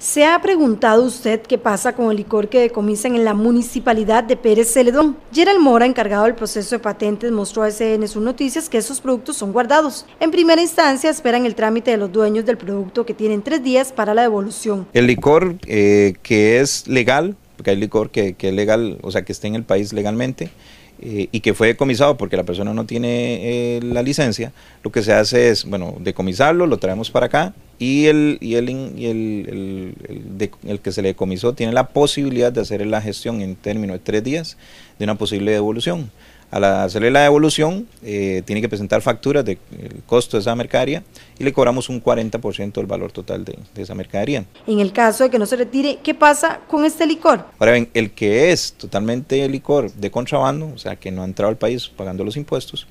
¿Se ha preguntado usted qué pasa con el licor que decomisan en la municipalidad de Pérez Celedón? Gerald Mora, encargado del proceso de patentes, mostró a SN sus noticias que esos productos son guardados. En primera instancia esperan el trámite de los dueños del producto que tienen tres días para la devolución. El licor eh, que es legal que hay licor que, que legal, o sea, que esté en el país legalmente, eh, y que fue decomisado porque la persona no tiene eh, la licencia, lo que se hace es, bueno, decomisarlo, lo traemos para acá y el, el, y el, el, que se le decomisó tiene la posibilidad de hacer la gestión en términos de tres días de una posible devolución. Al hacerle la devolución, evolución, eh, tiene que presentar facturas del costo de esa mercadería y le cobramos un 40% del valor total de, esa mercadería. En el caso de que no se retire, ¿qué pasa con este licor? Ahora bien, el que es totalmente licor de contrabando, o sea, que no ha entrado al país pagando los impuestos,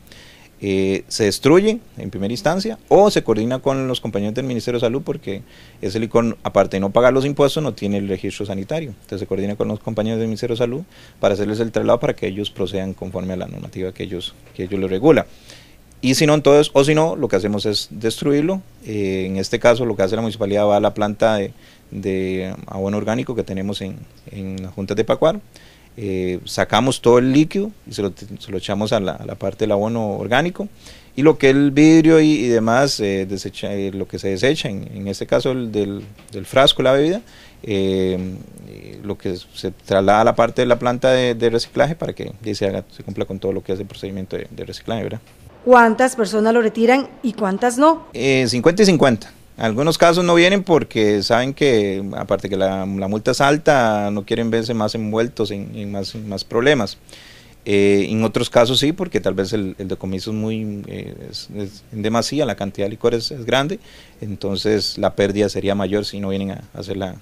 eh, se destruye en primera instancia o se coordina con los compañeros del Ministerio de Salud porque ese licor, aparte de no pagar los impuestos, no tiene el registro sanitario. Entonces se coordina con los compañeros del Ministerio de Salud para hacerles el traslado para que ellos procedan conforme a la normativa que ellos, que ellos les regula. Y si no, entonces, o si no, lo que hacemos es destruirlo. Eh, en este caso, lo que hace la municipalidad va a la planta de, de abono orgánico que tenemos en, la Junta de Pacuar eh, sacamos todo el líquido y se lo, echamos a la, parte del abono orgánico y lo que el vidrio y, demás, eh, desecha, eh, lo que se desecha, en, este caso el del, del frasco, la bebida, lo que se traslada a la parte de la planta de, reciclaje para que se, se, cumpla con todo lo que es el procedimiento de, reciclaje, ¿verdad? ¿Cuántas personas lo retiran y cuántas no? 50 y 50 algunos casos no vienen porque saben que, aparte que la, multa es alta, no quieren verse más envueltos en, más, problemas. Eh, en otros casos sí, porque tal vez el, decomiso es muy eh, demasía, la cantidad de licores es, grande, entonces la pérdida sería mayor si no vienen a hacer el,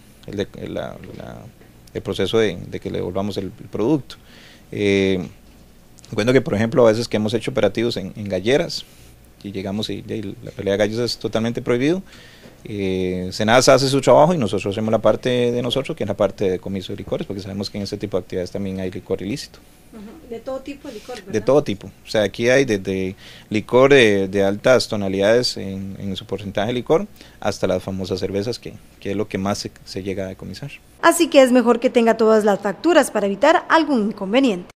proceso de, que le devolvamos el, producto. Eh, cuento que, por ejemplo, a veces que hemos hecho operativos en galleras, y llegamos y, la pelea de gallos es totalmente prohibido. Eh, Senasa hace su trabajo y nosotros hacemos la parte de nosotros, que es la parte de comiso de licores, porque sabemos que en este tipo de actividades también hay licor ilícito. De todo tipo de licor, De todo tipo. O sea, aquí hay desde licor de, altas tonalidades en, su porcentaje de licor hasta las famosas cervezas, que, es lo que más se, se llega a comisar. Así que es mejor que tenga todas las facturas para evitar algún inconveniente.